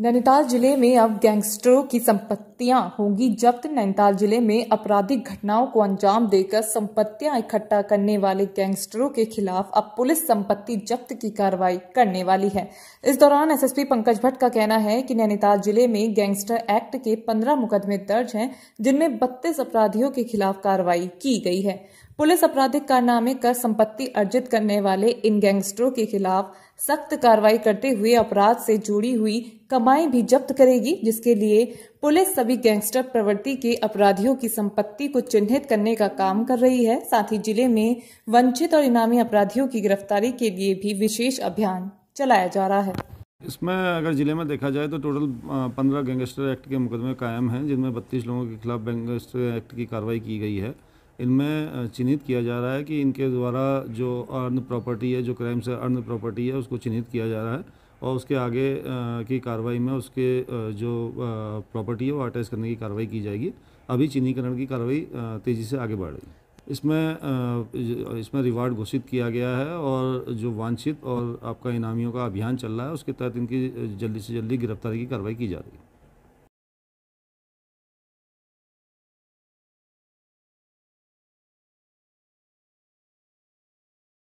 नैनीताल जिले में अब गैंगस्टरों की संपत्तियां होंगी जब्त नैनीताल जिले में आपराधिक घटनाओं को अंजाम देकर संपत्तियां इकट्ठा करने वाले गैंगस्टरों के खिलाफ अब पुलिस संपत्ति जब्त की कार्रवाई करने वाली है इस दौरान एसएसपी पंकज भट्ट का कहना है कि नैनीताल जिले में गैंगस्टर एक्ट के पंद्रह मुकदमे दर्ज हैं जिनमें बत्तीस अपराधियों के खिलाफ कार्रवाई की गई है पुलिस आपराधिक कारनामे कर संपत्ति अर्जित करने वाले इन गैंगस्टरों के खिलाफ सख्त कार्रवाई करते हुए अपराध से जुड़ी हुई कमाई भी जब्त करेगी जिसके लिए पुलिस सभी गैंगस्टर प्रवृत्ति के अपराधियों की संपत्ति को चिन्हित करने का काम कर रही है साथ ही जिले में वंचित और इनामी अपराधियों की गिरफ्तारी के लिए भी विशेष अभियान चलाया जा रहा है इसमें अगर ज़िले में देखा जाए तो टोटल पंद्रह गैंगस्टर एक्ट के मुकदमे कायम हैं जिनमें बत्तीस लोगों के खिलाफ गैंगस्टर एक्ट की कार्रवाई की गई है इनमें चिन्हित किया जा रहा है कि इनके द्वारा जो अर्न प्रॉपर्टी है जो क्राइम से अर्न प्रॉपर्टी है उसको चिन्हित किया जा रहा है और उसके आगे की कार्रवाई में उसके जो प्रॉपर्टी है वो अटैच करने की कार्रवाई की जाएगी अभी चिन्हीकरण की कार्रवाई तेज़ी से आगे बढ़ रही है इसमें इसमें रिवार्ड घोषित किया गया है और जो वांछित और आपका इनामियों का अभियान चल रहा है उसके तहत इनकी जल्दी से जल्दी गिरफ्तारी की कार्रवाई की जा रही है